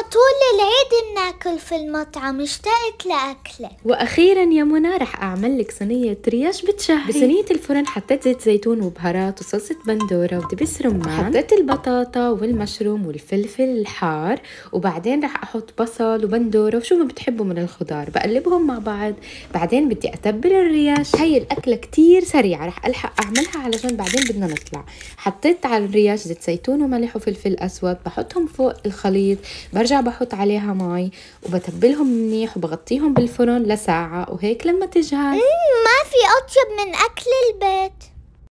طول العيد بناكل في المطعم اشتقت لأكلك وأخيرا يا منى رح أعمل لك صينية ترياش بتشهي بصينية الفرن حطيت زيت زيتون وبهارات وصلصة بندورة ودبس رمان حطيت البطاطا والمشروم والفلفل الحار وبعدين رح أحط بصل وبندورة وشو ما بتحبوا من الخضار بقلبهم مع بعض بعدين بدي أتبل الريش هي الأكلة كتير سريعة رح ألحق أعملها علشان بعدين بدنا نطلع حطيت على الرياش زيت زيتون وملح وفلفل أسود بحطهم فوق الخليط برجع برجع بحط عليها مي وبتبلهم منيح وبغطيهم بالفرن لساعة وهيك لما تجهز ما في أطيب من أكل البيت